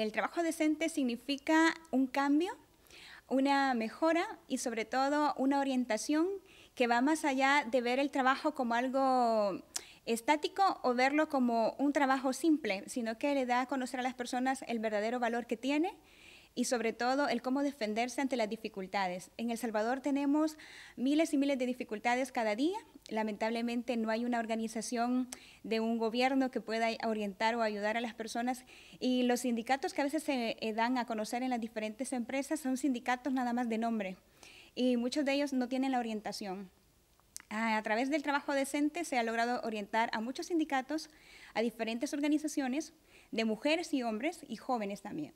El trabajo decente significa un cambio, una mejora y sobre todo una orientación que va más allá de ver el trabajo como algo estático o verlo como un trabajo simple, sino que le da a conocer a las personas el verdadero valor que tiene, y sobre todo el cómo defenderse ante las dificultades. En El Salvador tenemos miles y miles de dificultades cada día. Lamentablemente no hay una organización de un gobierno que pueda orientar o ayudar a las personas y los sindicatos que a veces se eh, dan a conocer en las diferentes empresas son sindicatos nada más de nombre y muchos de ellos no tienen la orientación. A través del trabajo decente se ha logrado orientar a muchos sindicatos, a diferentes organizaciones de mujeres y hombres y jóvenes también.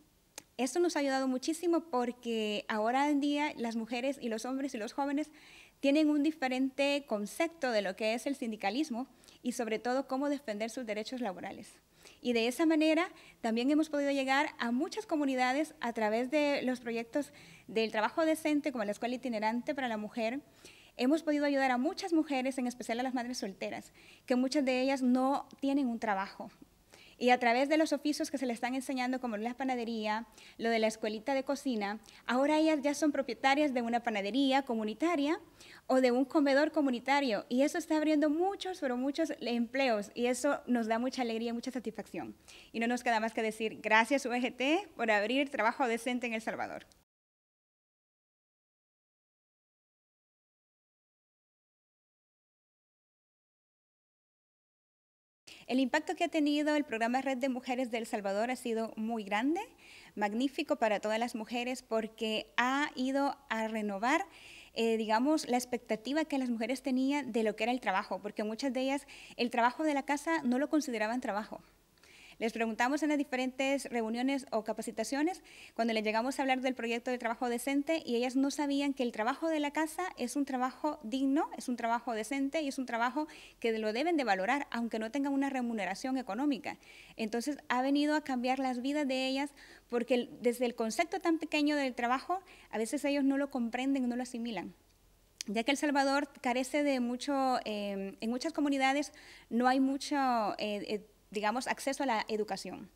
Esto nos ha ayudado muchísimo porque ahora en día las mujeres y los hombres y los jóvenes tienen un diferente concepto de lo que es el sindicalismo y sobre todo cómo defender sus derechos laborales. Y de esa manera también hemos podido llegar a muchas comunidades a través de los proyectos del trabajo decente, como la Escuela Itinerante para la Mujer. Hemos podido ayudar a muchas mujeres, en especial a las madres solteras, que muchas de ellas no tienen un trabajo y a través de los oficios que se le están enseñando, como la panadería, lo de la escuelita de cocina, ahora ellas ya son propietarias de una panadería comunitaria o de un comedor comunitario. Y eso está abriendo muchos, pero muchos empleos. Y eso nos da mucha alegría, y mucha satisfacción. Y no nos queda más que decir gracias UGT por abrir trabajo decente en El Salvador. El impacto que ha tenido el programa Red de Mujeres de El Salvador ha sido muy grande, magnífico para todas las mujeres porque ha ido a renovar eh, digamos, la expectativa que las mujeres tenían de lo que era el trabajo, porque muchas de ellas el trabajo de la casa no lo consideraban trabajo. Les preguntamos en las diferentes reuniones o capacitaciones cuando les llegamos a hablar del proyecto de trabajo decente y ellas no sabían que el trabajo de la casa es un trabajo digno, es un trabajo decente y es un trabajo que lo deben de valorar, aunque no tengan una remuneración económica. Entonces ha venido a cambiar las vidas de ellas porque desde el concepto tan pequeño del trabajo, a veces ellos no lo comprenden, no lo asimilan ya que El Salvador carece de mucho, eh, en muchas comunidades no hay mucho eh, eh, digamos, acceso a la educación.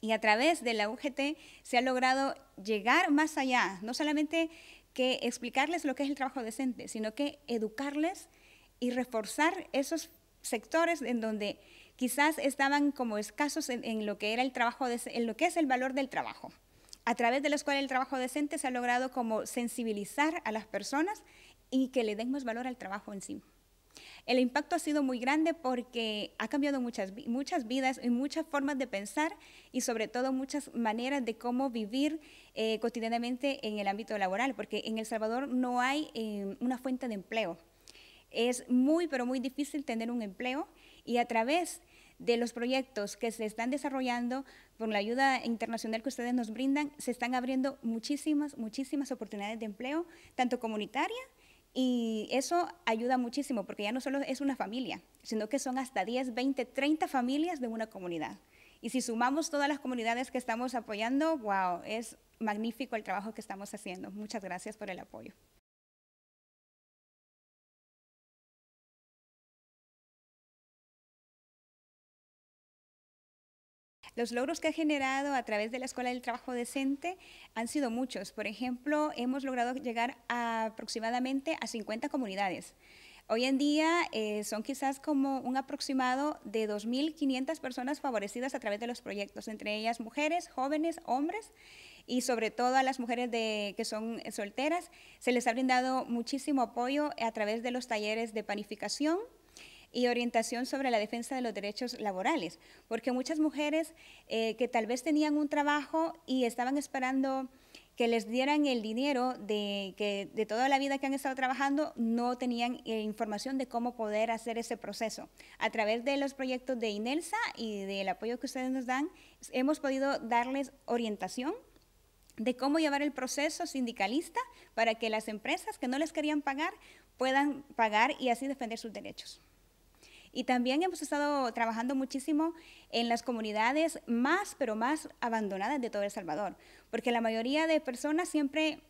Y a través de la UGT se ha logrado llegar más allá, no solamente que explicarles lo que es el trabajo decente, sino que educarles y reforzar esos sectores en donde quizás estaban como escasos en, lo que era el en lo que es el valor del trabajo a través de los cuales el trabajo decente se ha logrado como sensibilizar a las personas y que le demos valor al trabajo en sí. El impacto ha sido muy grande porque ha cambiado muchas, vidas y muchas formas de pensar y sobre todo muchas maneras de cómo vivir eh, cotidianamente en el ámbito laboral, porque en El Salvador no hay em, una fuente de empleo. Es muy, pero muy difícil tener un empleo y a través de los proyectos que se están desarrollando con la ayuda internacional que ustedes nos brindan, se están abriendo muchísimas, muchísimas oportunidades de empleo, tanto comunitaria, y eso ayuda muchísimo porque ya no solo es una familia, sino que son hasta 10, 20, 30 familias de una comunidad. Y si sumamos todas las comunidades que estamos apoyando, wow, es magnífico el trabajo que estamos haciendo. Muchas gracias por el apoyo. Los logros que ha generado a través de la Escuela del Trabajo Decente han sido muchos. Por ejemplo, hemos logrado llegar aproximadamente a 50 comunidades. Hoy en día eh, son quizás como un aproximado de 2.500 personas favorecidas a través de los proyectos, entre ellas mujeres, jóvenes, hombres y sobre todo a las mujeres que son solteras. Se les ha brindado muchísimo apoyo a través de los talleres de panificación, y orientación sobre la defensa de los derechos laborales, porque muchas mujeres eh, que tal vez tenían un trabajo y estaban esperando que les dieran el dinero de, que, de toda la vida que han estado trabajando, no tenían eh, información de cómo poder hacer ese proceso. A través de los proyectos de INELSA y del apoyo que ustedes nos dan, hemos podido darles orientación de cómo llevar el proceso sindicalista para que las empresas que no les querían pagar puedan pagar y así defender sus derechos. Y también hemos estado trabajando muchísimo en las comunidades más, pero más abandonadas de todo El Salvador, porque la mayoría de personas siempre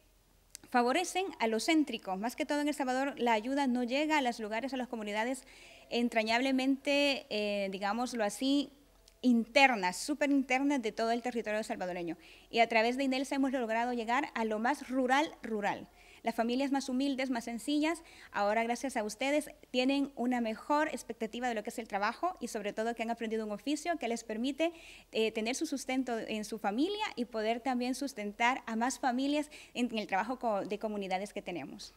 favorecen a los céntricos. Más que todo en El Salvador, la ayuda no llega a los lugares, a las comunidades entrañablemente, eh, digámoslo así, internas, súper internas de todo el territorio salvadoreño. Y a través de INELSA hemos logrado llegar a lo más rural, rural las familias más humildes, más sencillas, ahora gracias a ustedes tienen una mejor expectativa de lo que es el trabajo y sobre todo que han aprendido un oficio que les permite eh, tener su sustento en su familia y poder también sustentar a más familias en el trabajo de comunidades que tenemos.